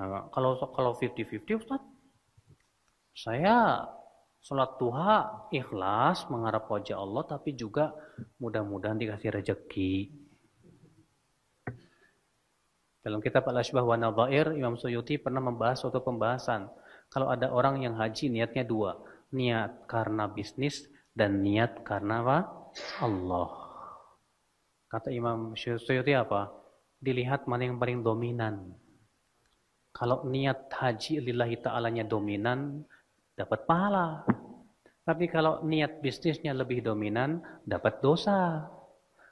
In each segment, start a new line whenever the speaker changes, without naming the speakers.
Nah, kalau kalau 50-50 Ustaz, saya sholat duha ikhlas mengharap wajah Allah tapi juga mudah-mudahan dikasih rejeki. Dalam kitab al asbah wa Nadhair, Imam Suyuti pernah membahas suatu pembahasan. Kalau ada orang yang haji niatnya dua, niat karena bisnis dan niat karena apa? Allah. Kata Imam Suyuti apa? Dilihat mana yang paling dominan. Kalau niat haji lillahi ta'alanya dominan, dapat pahala. Tapi kalau niat bisnisnya lebih dominan, dapat dosa.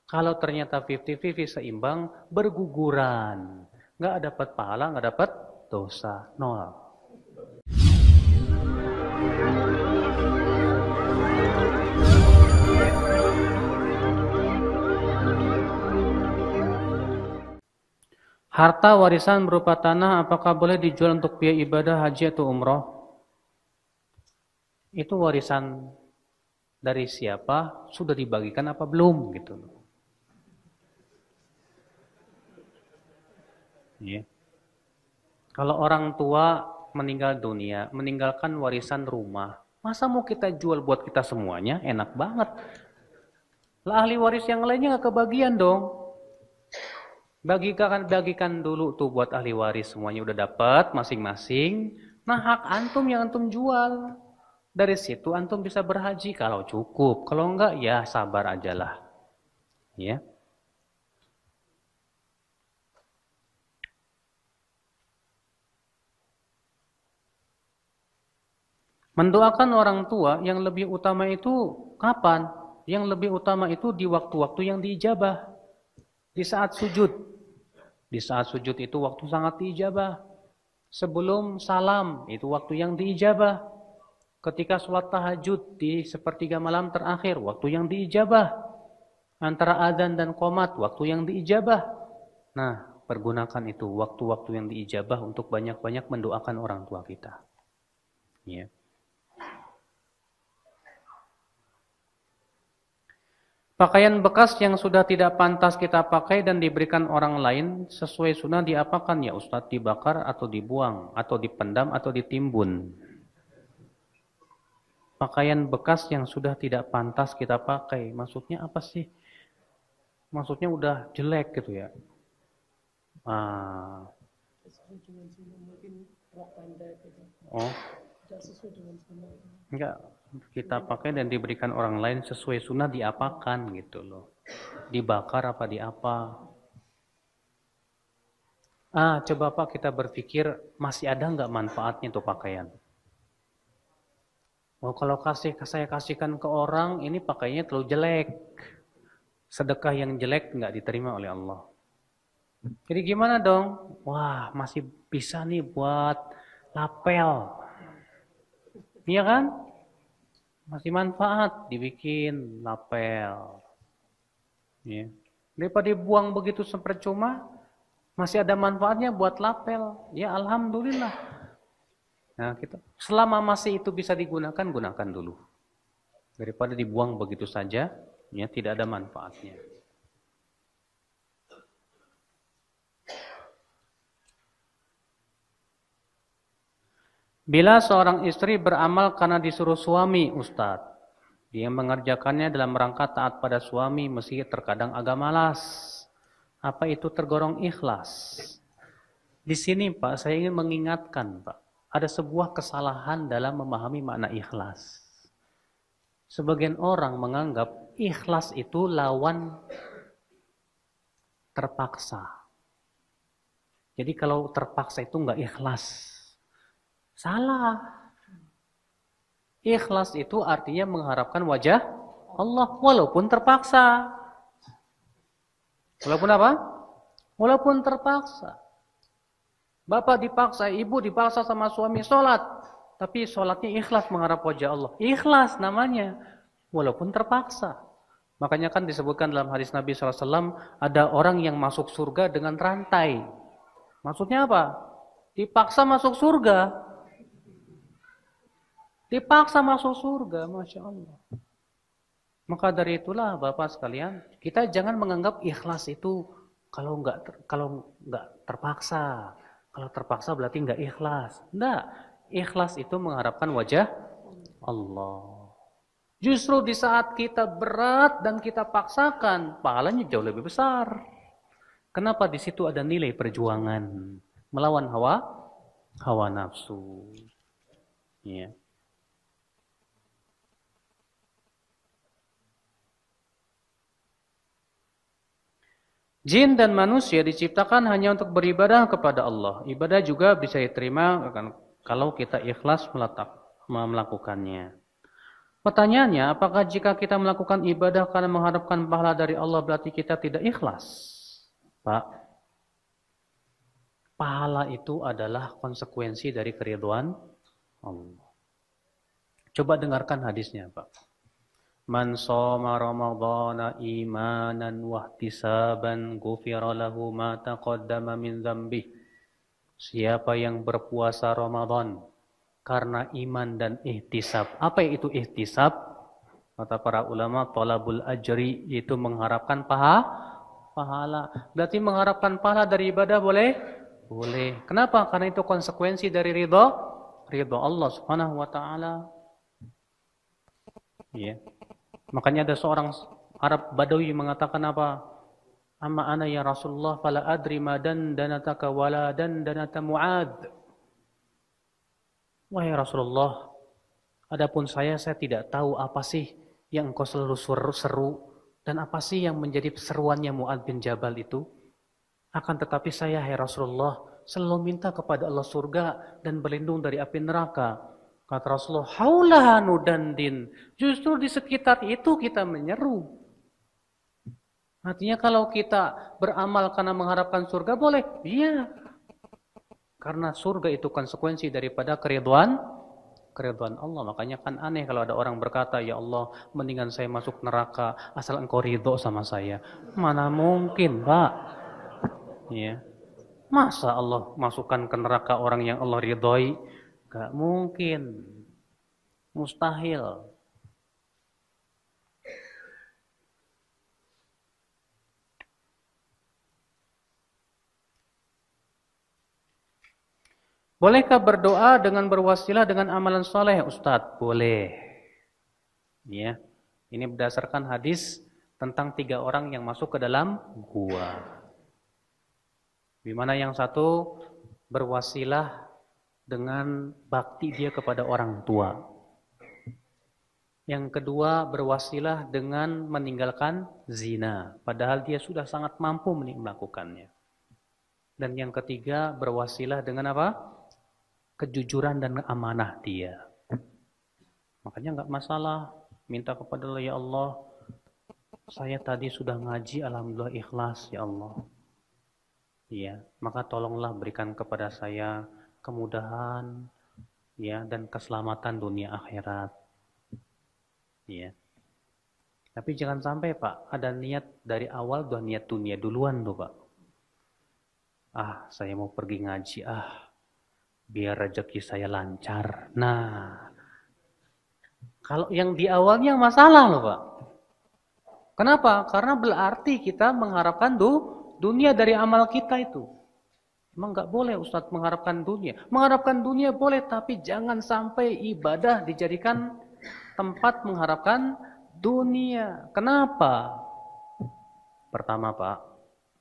Kalau ternyata 50-50 seimbang, berguguran. Nggak dapat pahala, nggak dapat dosa. Nol. Harta warisan berupa tanah apakah boleh dijual untuk biaya ibadah haji atau umroh? Itu warisan dari siapa? Sudah dibagikan apa belum gitu Ya. Kalau orang tua meninggal dunia, meninggalkan warisan rumah, masa mau kita jual buat kita semuanya? Enak banget. Lah ahli waris yang lainnya nggak kebagian dong. Bagikan bagikan dulu tuh buat ahli waris semuanya udah dapat masing-masing. Nah hak antum yang antum jual. Dari situ antum bisa berhaji kalau cukup. Kalau enggak ya sabar aja lah. Ya. Mendoakan orang tua yang lebih utama itu kapan? Yang lebih utama itu di waktu-waktu yang diijabah. Di saat sujud. Di saat sujud itu waktu sangat diijabah. Sebelum salam itu waktu yang diijabah. Ketika sholat tahajud di sepertiga malam terakhir waktu yang diijabah. Antara adzan dan komat waktu yang diijabah. Nah, pergunakan itu waktu-waktu yang diijabah untuk banyak-banyak mendoakan orang tua kita. Ya. Yeah. Pakaian bekas yang sudah tidak pantas kita pakai dan diberikan orang lain sesuai sunnah diapakan ya Ustadz? Dibakar atau dibuang atau dipendam atau ditimbun? Pakaian bekas yang sudah tidak pantas kita pakai, maksudnya apa sih? Maksudnya udah jelek gitu ya. Ah. Gitu. Oh. Enggak, kita pakai dan diberikan orang lain sesuai sunnah diapakan gitu loh dibakar apa di apa ah coba pak kita berpikir masih ada nggak manfaatnya tuh pakaian Oh, kalau kasih saya kasihkan ke orang ini pakainya terlalu jelek. Sedekah yang jelek nggak diterima oleh Allah. Jadi gimana dong? Wah masih bisa nih buat lapel. Iya kan? masih manfaat dibikin lapel. Ya. Daripada dibuang begitu cuma masih ada manfaatnya buat lapel. Ya alhamdulillah. Nah, kita gitu. selama masih itu bisa digunakan, gunakan dulu. Daripada dibuang begitu saja, ya tidak ada manfaatnya. Bila seorang istri beramal karena disuruh suami, Ustadz, dia mengerjakannya dalam rangka taat pada suami meski terkadang agak malas. Apa itu tergorong ikhlas? Di sini Pak, saya ingin mengingatkan Pak, ada sebuah kesalahan dalam memahami makna ikhlas. Sebagian orang menganggap ikhlas itu lawan terpaksa. Jadi kalau terpaksa itu enggak ikhlas. Salah. Ikhlas itu artinya mengharapkan wajah Allah walaupun terpaksa. Walaupun apa? Walaupun terpaksa. Bapak dipaksa, ibu dipaksa sama suami sholat. Tapi sholatnya ikhlas mengharap wajah Allah. Ikhlas namanya. Walaupun terpaksa. Makanya kan disebutkan dalam hadis Nabi SAW, ada orang yang masuk surga dengan rantai. Maksudnya apa? Dipaksa masuk surga, Dipaksa masuk surga, Masya Allah. Maka dari itulah Bapak sekalian, kita jangan menganggap ikhlas itu kalau nggak kalau nggak terpaksa. Kalau terpaksa berarti nggak ikhlas. Enggak. Ikhlas itu mengharapkan wajah Allah. Justru di saat kita berat dan kita paksakan, pahalanya jauh lebih besar. Kenapa di situ ada nilai perjuangan melawan hawa hawa nafsu. Ya. Jin dan manusia diciptakan hanya untuk beribadah kepada Allah. Ibadah juga bisa diterima kalau kita ikhlas meletak, melakukannya. Pertanyaannya, apakah jika kita melakukan ibadah karena mengharapkan pahala dari Allah berarti kita tidak ikhlas? Pak, pahala itu adalah konsekuensi dari keriduan Allah. Coba dengarkan hadisnya, Pak. Man soma ramadana imanan wahtisaban gufira lahu ma taqaddama min dhambih. Siapa yang berpuasa Ramadan karena iman dan ihtisab. Apa itu ihtisab? Kata para ulama, tolabul ajri itu mengharapkan paha, pahala. Berarti mengharapkan pahala dari ibadah boleh? Boleh. Kenapa? Karena itu konsekuensi dari ridho, ridho Allah subhanahu wa ta'ala. Ya. Yeah. Makanya ada seorang Arab Badawi mengatakan apa? Amma ana ya Rasulullah fala adri ma dan danataka wala dan danata Muad. Wahai Rasulullah, adapun saya saya tidak tahu apa sih yang engkau selalu seru, seru dan apa sih yang menjadi seruannya Muad bin Jabal itu? Akan tetapi saya hai Rasulullah selalu minta kepada Allah surga dan berlindung dari api neraka. Kata Rasulullah, haulaha nudandin. Justru di sekitar itu kita menyeru. Artinya kalau kita beramal karena mengharapkan surga, boleh? Iya. Karena surga itu konsekuensi daripada keriduan keriduan Allah. Makanya kan aneh kalau ada orang berkata, Ya Allah, mendingan saya masuk neraka asal engkau ridho sama saya. Mana mungkin, Pak. Ya. Masa Allah masukkan ke neraka orang yang Allah ridhoi? Gak mungkin. Mustahil. Bolehkah berdoa dengan berwasilah dengan amalan soleh, Ustadz? Boleh. Ya, ini berdasarkan hadis tentang tiga orang yang masuk ke dalam gua. Di mana yang satu berwasilah dengan bakti dia kepada orang tua. Yang kedua, berwasilah dengan meninggalkan zina, padahal dia sudah sangat mampu melakukannya. Dan yang ketiga, berwasilah dengan apa? Kejujuran dan amanah dia. Makanya nggak masalah minta kepada Allah, ya Allah, saya tadi sudah ngaji, alhamdulillah ikhlas, ya Allah. Iya, maka tolonglah berikan kepada saya kemudahan ya dan keselamatan dunia akhirat. Ya. Tapi jangan sampai Pak, ada niat dari awal dua niat dunia duluan tuh Pak. Ah, saya mau pergi ngaji, ah biar rezeki saya lancar. Nah, kalau yang di awalnya masalah loh Pak. Kenapa? Karena berarti kita mengharapkan tuh dunia dari amal kita itu. Emang nggak boleh Ustadz mengharapkan dunia. Mengharapkan dunia boleh, tapi jangan sampai ibadah dijadikan tempat mengharapkan dunia. Kenapa? Pertama Pak,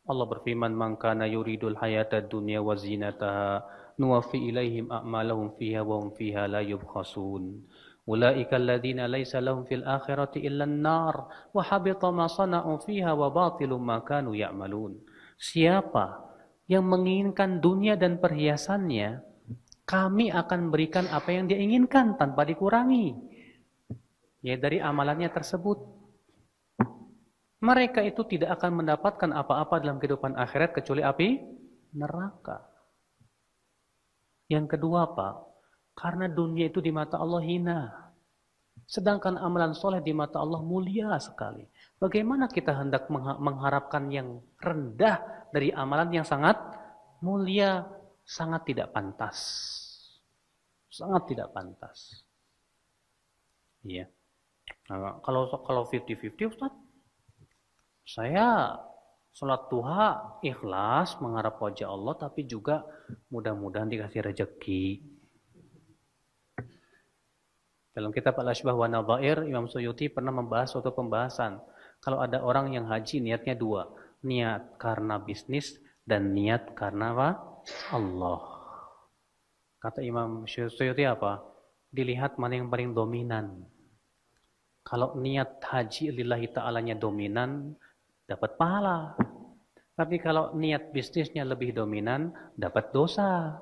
Allah berfirman, "Mangkana yuridul hayata dunia wa zinataha, nuwafi ilaihim a'malahum fiha wa hum fiha la yubkhasun." أولئك Siapa yang menginginkan dunia dan perhiasannya, kami akan berikan apa yang dia inginkan tanpa dikurangi. Ya dari amalannya tersebut. Mereka itu tidak akan mendapatkan apa-apa dalam kehidupan akhirat kecuali api neraka. Yang kedua Pak, karena dunia itu di mata Allah hina. Sedangkan amalan soleh di mata Allah mulia sekali. Bagaimana kita hendak mengharapkan yang rendah dari amalan yang sangat mulia, sangat tidak pantas. Sangat tidak pantas. Iya. Nah, kalau kalau 50-50 Ustaz, saya sholat duha ikhlas mengharap wajah Allah tapi juga mudah-mudahan dikasih rejeki. Dalam kitab Al-Ashbah wa Imam Suyuti pernah membahas suatu pembahasan. Kalau ada orang yang haji niatnya dua, niat karena bisnis dan niat karena apa? Allah. Kata Imam Syuuti apa? Dilihat mana yang paling dominan. Kalau niat haji lillahi ta'alanya dominan, dapat pahala. Tapi kalau niat bisnisnya lebih dominan, dapat dosa.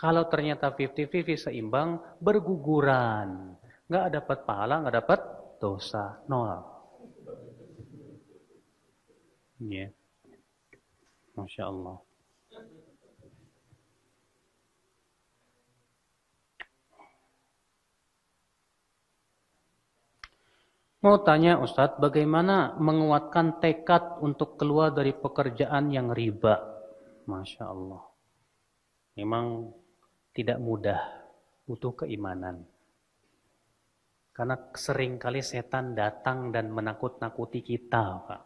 Kalau ternyata 50-50 seimbang, berguguran. Nggak dapat pahala, nggak dapat dosa. Nol. Ya. Masya Allah. Mau tanya Ustadz, bagaimana menguatkan tekad untuk keluar dari pekerjaan yang riba? Masya Allah. Memang tidak mudah, butuh keimanan. Karena seringkali setan datang dan menakut-nakuti kita, Pak.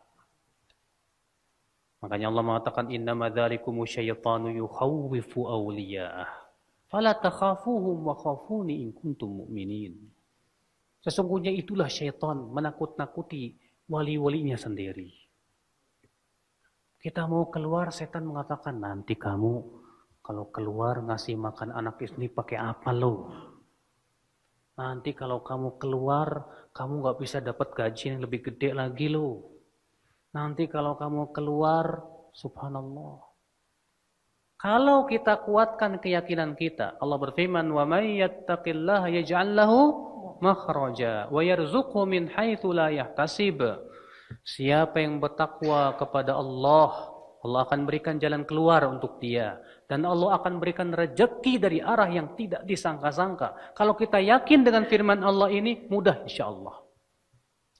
Makanya Allah mengatakan inna madzalikum syaitanu yukhawwifu awliya'ah. Fala takhafuhum wa khafuni in kuntum mu'minin. Sesungguhnya itulah syaitan menakut-nakuti wali-walinya sendiri. Kita mau keluar, setan mengatakan, nanti kamu kalau keluar ngasih makan anak istri pakai apa lo? Nanti kalau kamu keluar, kamu nggak bisa dapat gaji yang lebih gede lagi lo. Nanti kalau kamu keluar, subhanallah. Kalau kita kuatkan keyakinan kita, Allah berfirman, "Wa may yattaqillaha yaj'al lahu makhraja wa yarzuqhu min haitsu la yahtasib." Siapa yang bertakwa kepada Allah, Allah akan berikan jalan keluar untuk dia dan Allah akan berikan rejeki dari arah yang tidak disangka-sangka. Kalau kita yakin dengan firman Allah ini mudah insyaallah.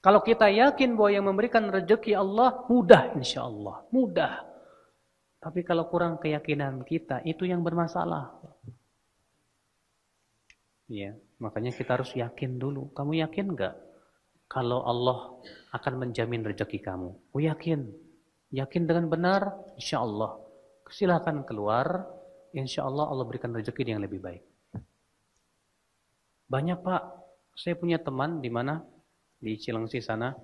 Kalau kita yakin bahwa yang memberikan rezeki Allah mudah insya Allah, mudah. Tapi kalau kurang keyakinan kita, itu yang bermasalah. Ya, makanya kita harus yakin dulu. Kamu yakin nggak kalau Allah akan menjamin rezeki kamu? Oh yakin, yakin dengan benar, insya Allah. Silahkan keluar, insya Allah Allah berikan rezeki yang lebih baik. Banyak pak, saya punya teman di mana di Cilengsi sana,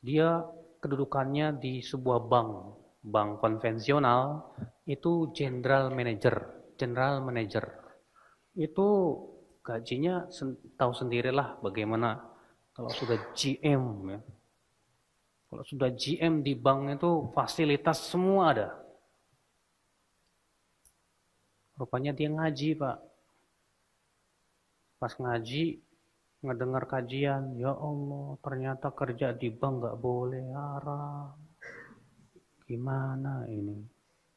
dia kedudukannya di sebuah bank, bank konvensional itu general manager, general manager. Itu gajinya tahu sendirilah bagaimana kalau sudah GM ya. Kalau sudah GM di bank itu fasilitas semua ada. Rupanya dia ngaji, Pak. Pas ngaji ngedengar kajian, ya Allah, ternyata kerja di bank nggak boleh haram. Gimana ini?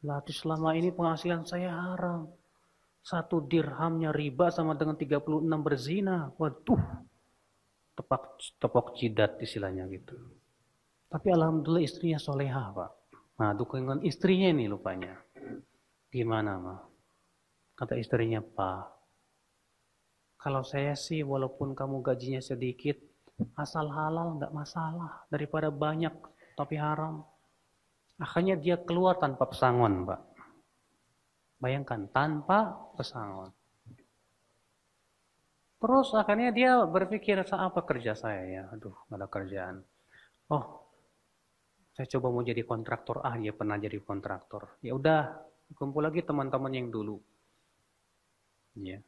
Lati selama ini penghasilan saya haram. Satu dirhamnya riba sama dengan 36 berzina. Waduh, tepak, tepok jidat istilahnya gitu. Tapi alhamdulillah istrinya soleha pak. Nah dukungan istrinya ini lupanya. Gimana ma? Kata istrinya pak, kalau saya sih walaupun kamu gajinya sedikit, asal halal nggak masalah daripada banyak tapi haram. Akhirnya dia keluar tanpa pesangon, Pak. Bayangkan, tanpa pesangon. Terus akhirnya dia berpikir, apa kerja saya ya? Aduh, nggak ada kerjaan. Oh, saya coba mau jadi kontraktor. Ah, dia pernah jadi kontraktor. Ya udah, kumpul lagi teman-teman yang dulu. Ya.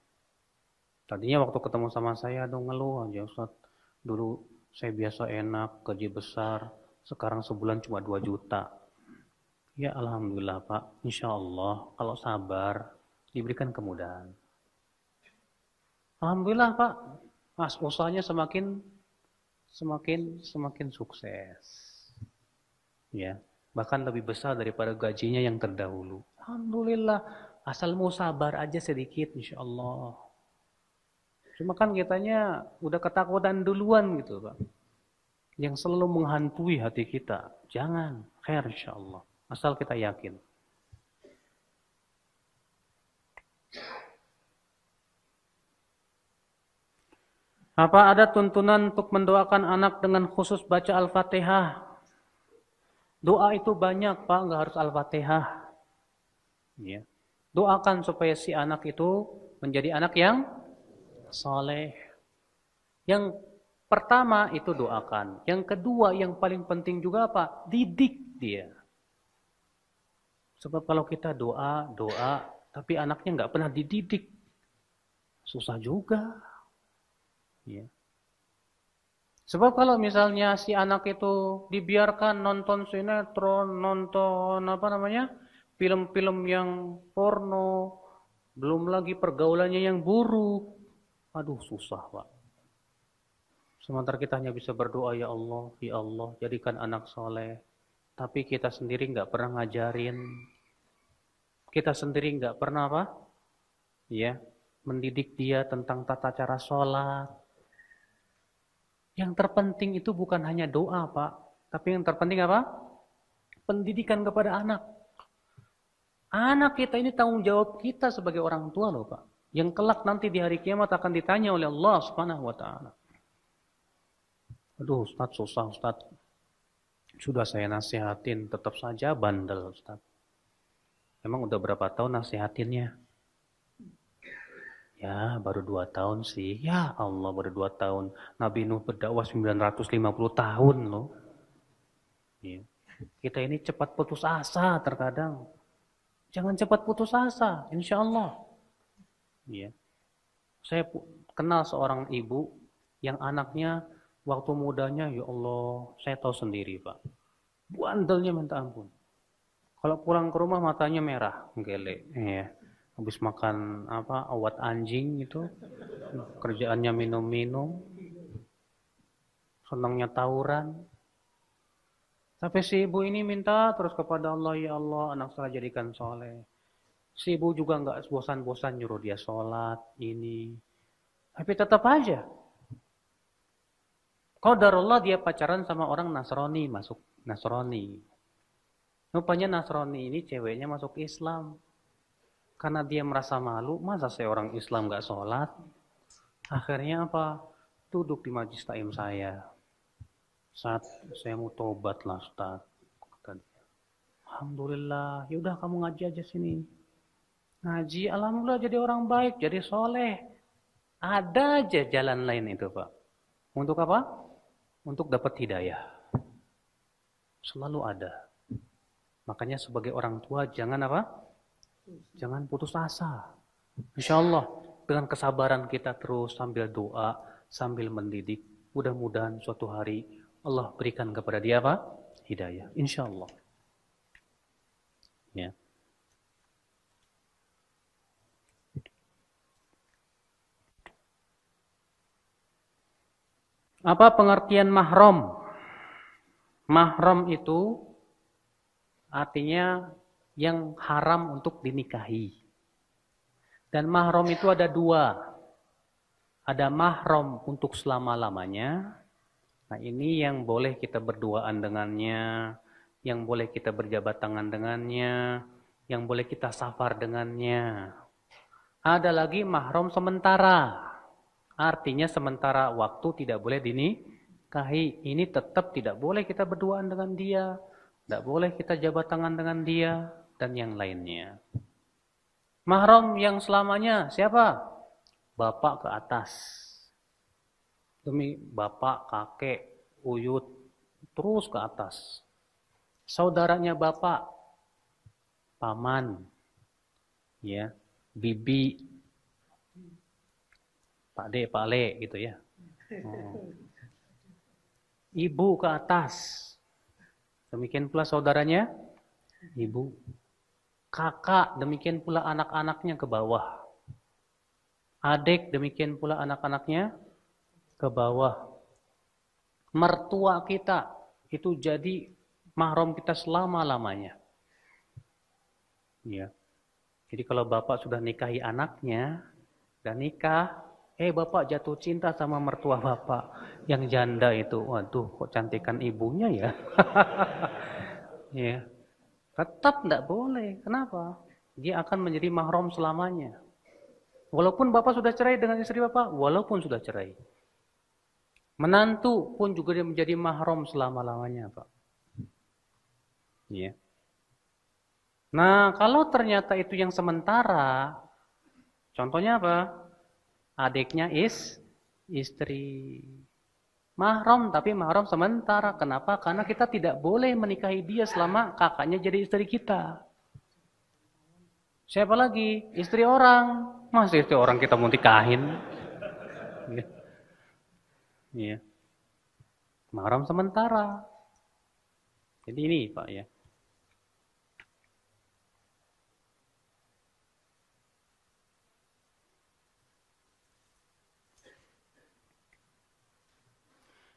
Tadinya waktu ketemu sama saya dong ngeluh aja Ustaz. Dulu saya biasa enak, gaji besar, sekarang sebulan cuma 2 juta. Ya Alhamdulillah Pak, Insya Allah kalau sabar diberikan kemudahan. Alhamdulillah Pak, mas usahanya semakin semakin semakin sukses. Ya, bahkan lebih besar daripada gajinya yang terdahulu. Alhamdulillah, asal mau sabar aja sedikit insya Allah. Cuma kan kitanya udah ketakutan duluan gitu Pak. Yang selalu menghantui hati kita. Jangan. Khair insya Allah. Asal kita yakin. Apa ada tuntunan untuk mendoakan anak dengan khusus baca Al-Fatihah? Doa itu banyak Pak, nggak harus Al-Fatihah. Ya. Doakan supaya si anak itu menjadi anak yang soleh. Yang pertama itu doakan. Yang kedua yang paling penting juga apa? Didik dia. Sebab kalau kita doa, doa, tapi anaknya nggak pernah dididik, susah juga. Ya. Sebab kalau misalnya si anak itu dibiarkan nonton sinetron, nonton apa namanya, film-film yang porno, belum lagi pergaulannya yang buruk, Aduh susah Pak. Sementara kita hanya bisa berdoa ya Allah, ya Allah jadikan anak soleh. Tapi kita sendiri nggak pernah ngajarin. Kita sendiri nggak pernah apa? Ya, mendidik dia tentang tata cara sholat. Yang terpenting itu bukan hanya doa Pak, tapi yang terpenting apa? Pendidikan kepada anak. Anak kita ini tanggung jawab kita sebagai orang tua loh Pak yang kelak nanti di hari kiamat akan ditanya oleh Allah Subhanahu wa taala. Aduh, Ustaz susah, Ustaz. Sudah saya nasihatin, tetap saja bandel, Ustaz. Emang udah berapa tahun nasihatinnya? Ya, baru dua tahun sih. Ya Allah, baru dua tahun. Nabi Nuh berdakwah 950 tahun loh. Ya. Kita ini cepat putus asa terkadang. Jangan cepat putus asa, insya Allah. Ya. Saya kenal seorang ibu yang anaknya waktu mudanya ya Allah, saya tahu sendiri, Pak. Bandelnya minta ampun. Kalau pulang ke rumah matanya merah, gele, ya. Habis makan apa awat anjing itu, kerjaannya minum-minum, senangnya tawuran. Tapi si ibu ini minta terus kepada Allah, ya Allah, anak saya jadikan soleh Si ibu juga nggak bosan-bosan nyuruh dia sholat, ini. Tapi tetap aja. Qadarullah dia pacaran sama orang Nasrani, masuk Nasrani. Rupanya Nasrani ini ceweknya masuk Islam. Karena dia merasa malu, masa saya orang Islam nggak sholat? Akhirnya apa? Duduk di majlis taim saya. Saat saya mau tobat lah Ustaz. Alhamdulillah, yaudah kamu ngaji aja sini. Ngaji, alhamdulillah jadi orang baik, jadi soleh. Ada aja jalan lain itu, Pak. Untuk apa? Untuk dapat hidayah. Selalu ada. Makanya sebagai orang tua jangan apa? Jangan putus asa. Insya Allah dengan kesabaran kita terus sambil doa, sambil mendidik, mudah-mudahan suatu hari Allah berikan kepada dia apa? Hidayah. Insya Allah. Ya. Yeah. Apa pengertian mahram? Mahram itu artinya yang haram untuk dinikahi. Dan mahram itu ada dua. Ada mahram untuk selama-lamanya. Nah ini yang boleh kita berduaan dengannya, yang boleh kita berjabat tangan dengannya, yang boleh kita safar dengannya. Ada lagi mahram sementara. Artinya sementara waktu tidak boleh dinikahi. Ini tetap tidak boleh kita berduaan dengan dia. Tidak boleh kita jabat tangan dengan dia. Dan yang lainnya. Mahram yang selamanya siapa? Bapak ke atas. Demi bapak, kakek, uyut. Terus ke atas. Saudaranya bapak. Paman. ya, Bibi Pak D, Pak Le gitu ya. Hmm. Ibu ke atas. Demikian pula saudaranya, ibu. Kakak, demikian pula anak-anaknya ke bawah. Adik, demikian pula anak-anaknya ke bawah. Mertua kita, itu jadi mahram kita selama-lamanya. Ya. Jadi kalau bapak sudah nikahi anaknya, dan nikah, Eh hey, bapak jatuh cinta sama mertua bapak yang janda itu. Waduh kok cantikan ibunya ya. ya. Tetap tidak boleh. Kenapa? Dia akan menjadi mahram selamanya. Walaupun bapak sudah cerai dengan istri bapak, walaupun sudah cerai. Menantu pun juga dia menjadi mahram selama-lamanya, Pak. Ya. Nah, kalau ternyata itu yang sementara, contohnya apa? adiknya is istri mahram tapi mahram sementara kenapa karena kita tidak boleh menikahi dia selama kakaknya jadi istri kita siapa lagi istri orang masih istri orang kita mau nikahin iya. iya mahram sementara jadi ini pak ya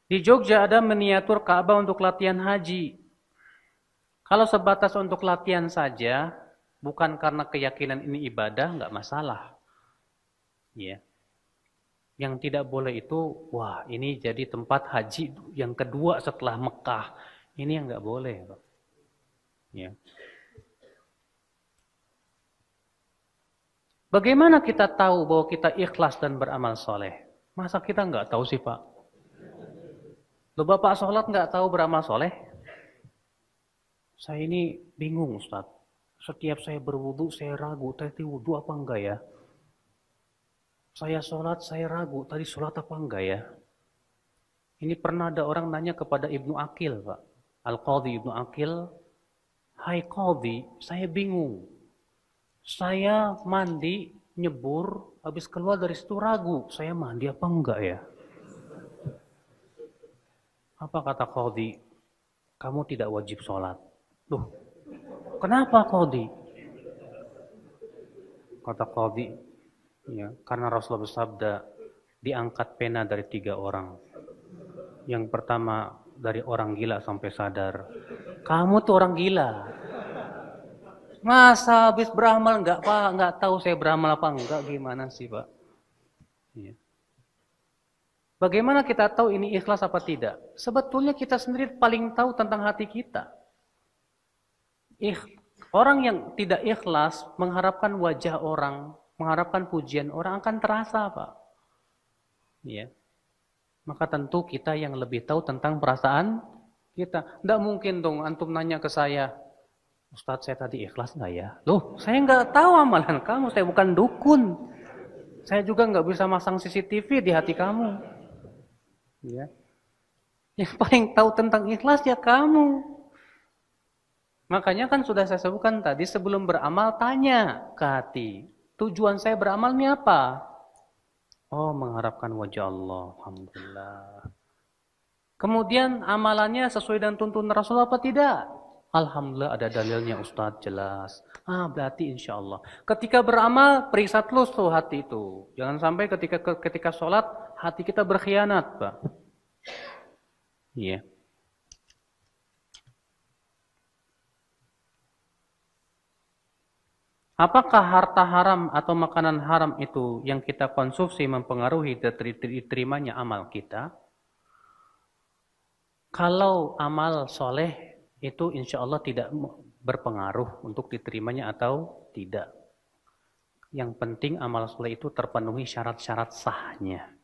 Di Jogja ada miniatur Ka'bah untuk latihan haji. Kalau sebatas untuk latihan saja, bukan karena keyakinan ini ibadah, nggak masalah. Ya. Yang tidak boleh itu, wah ini jadi tempat haji yang kedua setelah Mekah. Ini yang nggak boleh. Ya. Bagaimana kita tahu bahwa kita ikhlas dan beramal soleh? Masa kita nggak tahu sih Pak? Loh bapak sholat nggak tahu beramal soleh? Saya ini bingung Ustaz. Setiap saya berwudu, saya ragu. Tadi wudu apa enggak ya? Saya sholat, saya ragu. Tadi sholat apa enggak ya? Ini pernah ada orang nanya kepada Ibnu Akil, Pak. Al-Qadhi Ibnu Akil. Hai Qadhi, saya bingung. Saya mandi, nyebur, habis keluar dari situ ragu. Saya mandi apa enggak ya? Apa kata Qadhi? Kamu tidak wajib sholat. Loh, kenapa Qadhi? Kata Qadhi, ya, karena Rasulullah bersabda, diangkat pena dari tiga orang. Yang pertama dari orang gila sampai sadar. Kamu tuh orang gila. Masa habis beramal nggak pak, nggak tahu saya beramal apa enggak gimana sih pak? Ya. Bagaimana kita tahu ini ikhlas apa tidak? Sebetulnya kita sendiri paling tahu tentang hati kita. Ikh, orang yang tidak ikhlas mengharapkan wajah orang, mengharapkan pujian orang akan terasa apa? Ya. Maka tentu kita yang lebih tahu tentang perasaan kita. Tidak mungkin dong antum nanya ke saya, Ustadz saya tadi ikhlas nggak ya? Loh, saya nggak tahu amalan kamu, saya bukan dukun. Saya juga nggak bisa masang CCTV di hati kamu. Ya. Yang paling tahu tentang ikhlas ya kamu. Makanya kan sudah saya sebutkan tadi sebelum beramal tanya ke hati. Tujuan saya beramal ini apa? Oh mengharapkan wajah Allah. Alhamdulillah. Kemudian amalannya sesuai dengan tuntunan Rasul apa tidak? Alhamdulillah ada dalilnya Ustadz jelas. Ah berarti insya Allah. Ketika beramal periksa terus tuh hati itu. Jangan sampai ketika ketika sholat hati kita berkhianat, Pak. Iya. Apakah harta haram atau makanan haram itu yang kita konsumsi mempengaruhi diterimanya amal kita? Kalau amal soleh itu insya Allah tidak berpengaruh untuk diterimanya atau tidak. Yang penting amal soleh itu terpenuhi syarat-syarat sahnya.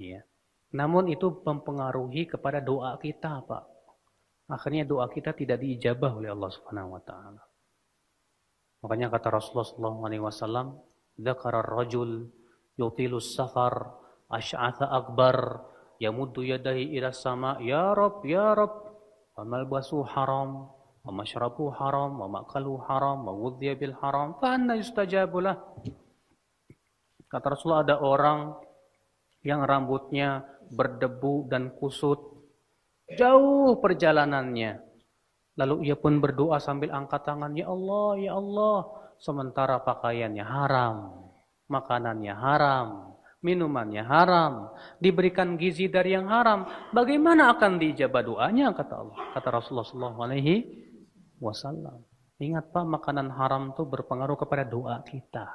Ya. Namun itu mempengaruhi kepada doa kita, Pak. Akhirnya doa kita tidak diijabah oleh Allah Subhanahu wa taala. Makanya kata Rasulullah sallallahu alaihi wasallam, "Dzakara ar-rajul yutilu safar asy'atha akbar yamuddu yadahi ila sama ya rab ya rab wa malbasu haram wa masyrabu haram wa makalu haram wa wudhiya bil haram fa anna yustajabu lah." Kata Rasulullah ada orang yang rambutnya berdebu dan kusut. Jauh perjalanannya. Lalu ia pun berdoa sambil angkat tangan, Ya Allah, Ya Allah. Sementara pakaiannya haram, makanannya haram, minumannya haram, diberikan gizi dari yang haram. Bagaimana akan diijabah doanya? Kata Allah, kata Rasulullah Sallallahu Alaihi Wasallam. Ingat pak, makanan haram itu berpengaruh kepada doa kita.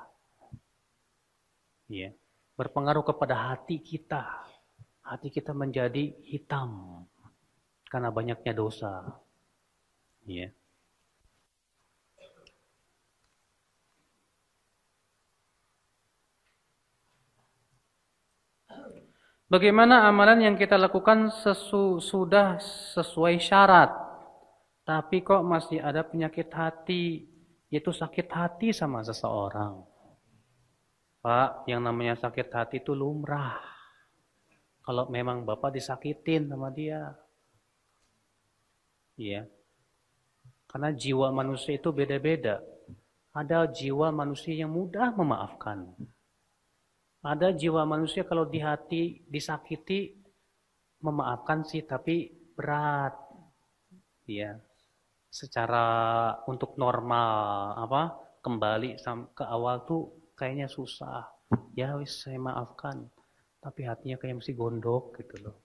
Ya. Yeah berpengaruh kepada hati kita. Hati kita menjadi hitam karena banyaknya dosa. Ya. Bagaimana amalan yang kita lakukan sesu, sudah sesuai syarat, tapi kok masih ada penyakit hati, yaitu sakit hati sama seseorang. Pak, yang namanya sakit hati itu lumrah. Kalau memang Bapak disakitin sama dia. Iya. Karena jiwa manusia itu beda-beda. Ada jiwa manusia yang mudah memaafkan. Ada jiwa manusia kalau di hati disakiti memaafkan sih tapi berat. Iya. Secara untuk normal apa kembali ke awal tuh kayaknya susah ya wis saya maafkan tapi hatinya kayak mesti gondok gitu loh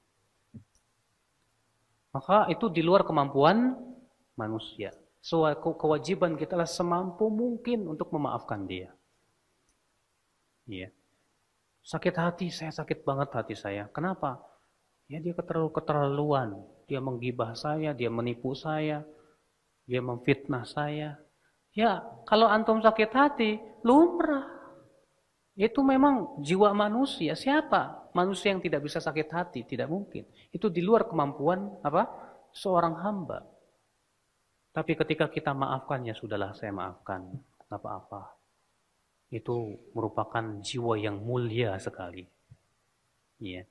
maka itu di luar kemampuan manusia suatu so, kewajiban kita lah semampu mungkin untuk memaafkan dia iya sakit hati saya sakit banget hati saya kenapa ya dia keterlaluan keterlaluan dia menggibah saya dia menipu saya dia memfitnah saya ya kalau antum sakit hati lumrah itu memang jiwa manusia. Siapa manusia yang tidak bisa sakit hati? Tidak mungkin. Itu di luar kemampuan apa? seorang hamba. Tapi ketika kita maafkan, maafkannya, sudahlah saya maafkan. Kenapa apa-apa. Itu merupakan jiwa yang mulia sekali. Iya.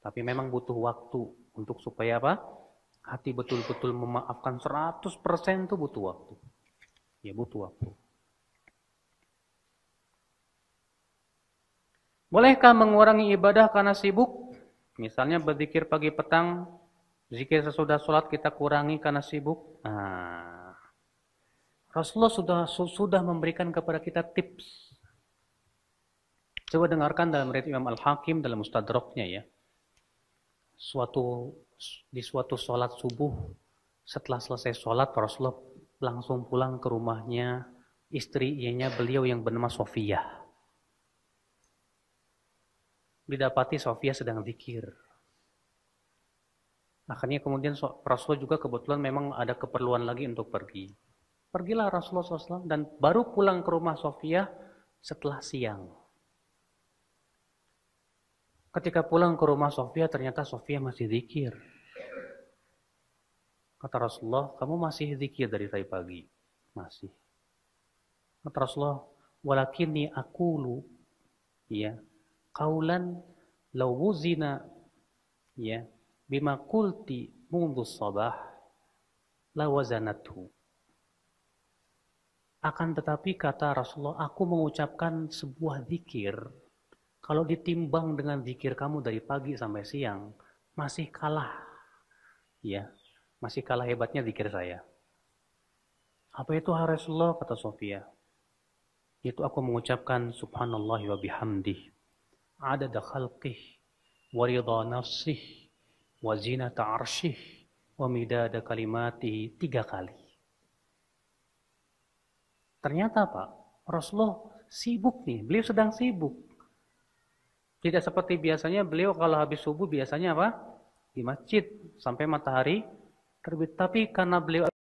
Tapi memang butuh waktu untuk supaya apa? Hati betul-betul memaafkan 100% itu butuh waktu. Ya butuh waktu. Bolehkah mengurangi ibadah karena sibuk? Misalnya berzikir pagi petang, zikir sesudah sholat kita kurangi karena sibuk. Nah, Rasulullah sudah sudah memberikan kepada kita tips. Coba dengarkan dalam riwayat Imam Al-Hakim dalam Mustadraknya ya. Suatu di suatu sholat subuh setelah selesai sholat Rasulullah langsung pulang ke rumahnya istrinya beliau yang bernama Sofia didapati Sofia sedang zikir. Akhirnya kemudian Rasulullah juga kebetulan memang ada keperluan lagi untuk pergi. Pergilah Rasulullah SAW dan baru pulang ke rumah Sofia setelah siang. Ketika pulang ke rumah Sofia, ternyata Sofia masih zikir. Kata Rasulullah, kamu masih zikir dari tadi pagi? Masih. Kata Rasulullah, walakini akulu. Ya, kaulan law wuzina ya bima kulti mundu sabah lawazanathu akan tetapi kata Rasulullah aku mengucapkan sebuah zikir kalau ditimbang dengan zikir kamu dari pagi sampai siang masih kalah ya masih kalah hebatnya zikir saya apa itu Rasulullah kata Sofia itu aku mengucapkan subhanallah wa bihamdi عدد خلقه ورضا نفسه وزينة عرشه ومداد kalimatih tiga kali. Ternyata Pak, Rasulullah sibuk nih, beliau sedang sibuk. Tidak seperti biasanya beliau kalau habis subuh biasanya apa? Di masjid sampai matahari terbit. Tapi karena beliau